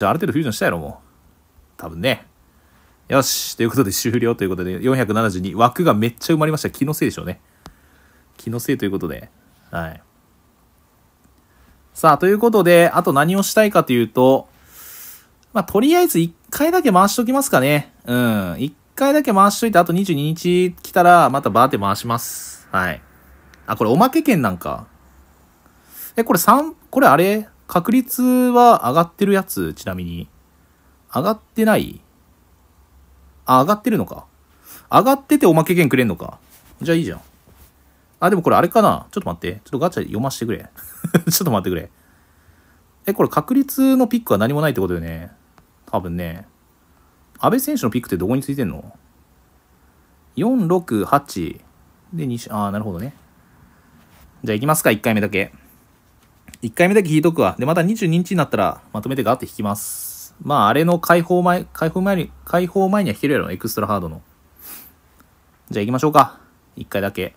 じゃあ、ある程度フュージョンしたやろ、もう。多分ね。よし。ということで終了ということで、472。枠がめっちゃ埋まりました。気のせいでしょうね。気のせいということで。はい。さあ、ということで、あと何をしたいかというと、まあ、とりあえず1回だけ回しときますかね。うん。1回だけ回しといて、あと22日来たら、またバーって回します。はい。あ、これおまけ券なんか。え、これ3、これあれ確率は上がってるやつ、ちなみに。上がってないあ、上がってるのか。上がってておまけ券くれんのか。じゃあいいじゃん。あ、でもこれあれかなちょっと待って。ちょっとガチャ読ませてくれ。ちょっと待ってくれ。え、これ確率のピックは何もないってことよね。多分ね。安倍選手のピックってどこについてんの ?4、6、8。で、西、あー、なるほどね。じゃあ行きますか、1回目だけ。1回目だけ引いとくわ。で、また22日になったら、まとめてガーって引きます。まあ、あれの解放前、解放前に、解放前には引けるやろ、エクストラハードの。じゃあ行きましょうか。1回だけ。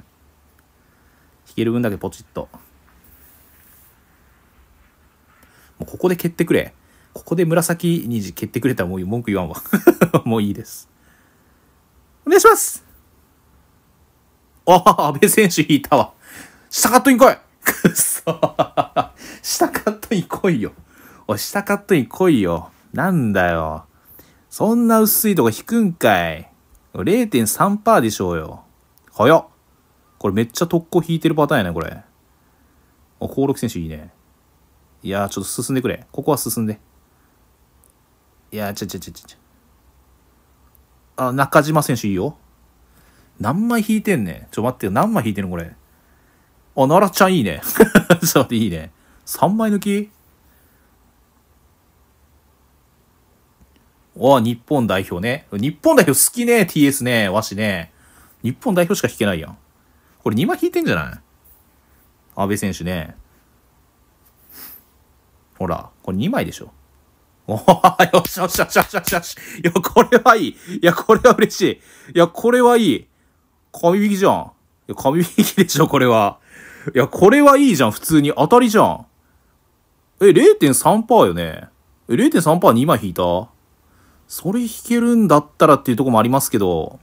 引ける分だけポチッと。もうここで蹴ってくれ。ここで紫虹蹴ってくれたらもう文句言わんわ もういいです。お願いしますああ、安倍選手引いたわ。下がっとに来いくそ下カットに来いよ。おい、下カットに来いよ。なんだよ。そんな薄いとこ引くんかい。0.3%でしょうよ。早っ。これめっちゃ特攻引いてるパターンやね、これ。お、興六選手いいね。いやー、ちょっと進んでくれ。ここは進んで。いやー、ちゃちゃちゃちゃちゃ。あ、中島選手いいよ。何枚引いてんねん。ちょ、待ってよ。何枚引いてんの、これ。あ、奈良ちゃんいいね。そうて、いいね。3枚抜きお日本代表ね。日本代表好きね、TS ね、わしね。日本代表しか引けないやん。これ2枚引いてんじゃない安倍選手ね。ほら、これ2枚でしょ。おー、よしよしよしよしよしよし。いや、これはいい。いや、これは嬉しい。いや、これはいい。神引きじゃん。いや、神引きでしょ、これは。いや、これはいいじゃん、普通に。当たりじゃん。え、0.3%よね。え、0.3%2 枚引いたそれ引けるんだったらっていうとこもありますけど。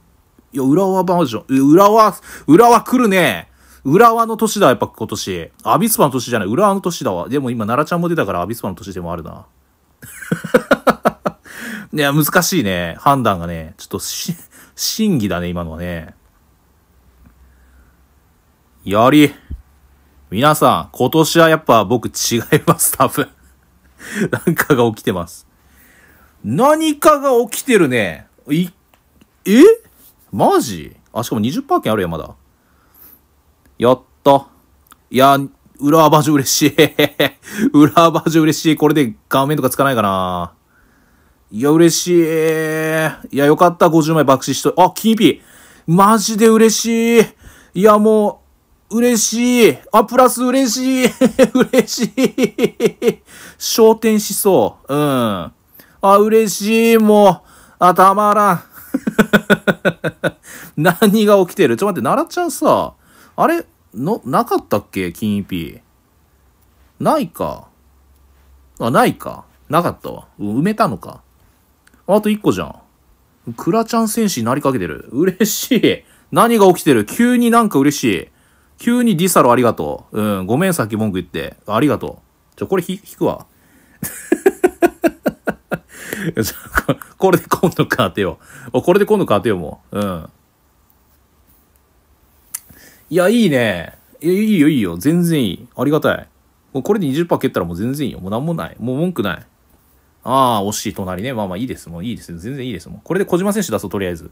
いや、浦和バージョン。浦和、浦和来るね。浦和の年だ、やっぱ今年。アビスパの年じゃない、浦和の年だわ。でも今、奈良ちゃんも出たから、アビスパの年でもあるな。いや、難しいね。判断がね。ちょっとし、審議だね、今のはね。やり。皆さん、今年はやっぱ僕違います、多分。なんかが起きてます。何かが起きてるね。い、えマジあ、しかも20%券あるやまだ。やった。いや、裏バージョン嬉しい。裏バージョン嬉しい。これで顔面とかつかないかな。いや、嬉しい。いや、よかった。50枚爆死しと。あ、キーピー。マジで嬉しい。いや、もう、嬉しい。あ、プラス嬉しい。嬉しい。昇天しそう。うん。あ、嬉しい。もう、あ、たまらん。何が起きてるちょ、待って、奈良ちゃんさ、あれ、の、なかったっけ金一ピないか。あ、ないか。なかったわ。埋めたのか。あと一個じゃん。クラちゃん戦士になりかけてる。嬉しい。何が起きてる急になんか嬉しい。急にディサロありがとう。うん、ごめん、さっき文句言って。ありがとう。ちょ、これ引くわ。これで今度かってよこれで今度かってよもう。うん。いや、いいね。いいよ、いいよ。全然いい。ありがたい。もうこれで20%蹴ったらもう全然いいよ。もうなんもない。もう文句ない。ああ、惜しい隣ね。まあまあいいです。もういいです。全然いいです。もうこれで小島選手出そう、とりあえず。ま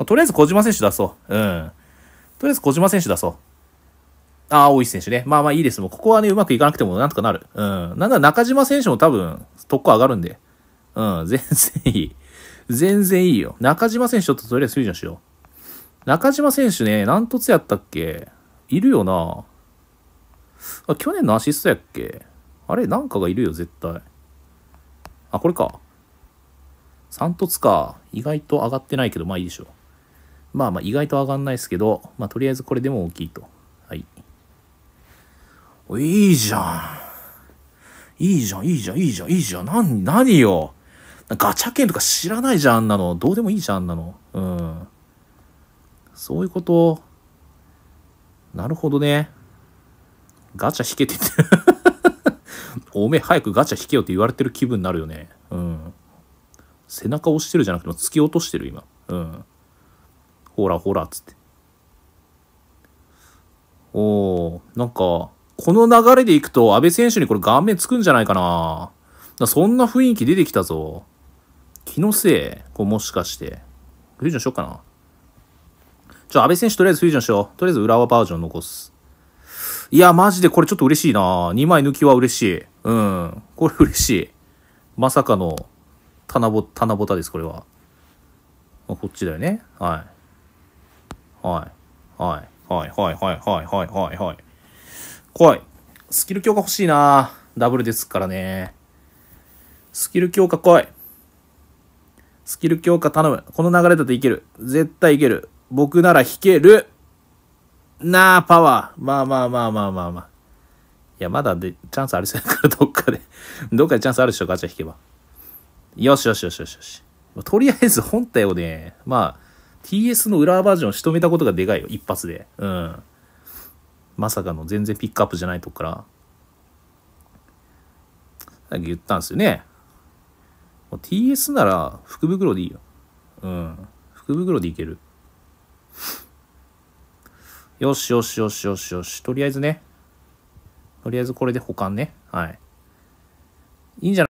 あ、とりあえず小島選手出そう。うん。とりあえず小島選手出そう。ああ、大石選手ね。まあまあいいですもうここはね、うまくいかなくてもなんとかなる。うん。なんだ中島選手も多分、特攻上がるんで。うん、全然いい。全然いいよ。中島選手ちょっととりあえずフュージョンしよう。中島選手ね、何突やったっけいるよなあ、去年のアシストやっけあれなんかがいるよ、絶対。あ、これか。3凸か。意外と上がってないけど、まあいいでしょう。まあまあ意外と上がんないですけど、まあとりあえずこれでも大きいと。いいじゃん。いいじゃん、いいじゃん、いいじゃん、いいじゃん。何、何よ。ガチャ券とか知らないじゃん、あんなの。どうでもいいじゃん、あんなの。うん。そういうこと。なるほどね。ガチャ引けてて おめえ早くガチャ引けよって言われてる気分になるよね。うん。背中押してるじゃなくても突き落としてる今。うん。ほらほらつって。おー、なんか、この流れでいくと、安倍選手にこれ顔面つくんじゃないかな。かそんな雰囲気出てきたぞ。気のせいこうもしかして。フュージョンしよっかな。ちょ、安倍選手とりあえずフュージョンしよう。とりあえず浦和バージョン残す。いや、マジでこれちょっと嬉しいな。2枚抜きは嬉しい。うん。これ嬉しい。まさかの、棚ぼ、棚ぼたです、これは。こっちだよね。はい。はい。はい。はい。はい。はい。はい。はい。はい。はい。怖い。スキル強化欲しいなダブルですからね。スキル強化来い。スキル強化頼む。この流れだといける。絶対いける。僕なら引ける。なあ、パワー。まあまあまあまあまあまあ。いや、まだで、チャンスありそうやから、どっかでどっかでチャンスあるでしょ、ガチャ引けば。よしよしよしよしよし。とりあえず本体をね、まあ、TS の裏バージョンを仕留めたことがでかいよ、一発で。うん。まさかの全然ピックアップじゃないとこから、さっき言ったんですよね。TS なら福袋でいいよ。うん。福袋でいける。よしよしよしよしよし。とりあえずね。とりあえずこれで保管ね。はい。いいんじゃない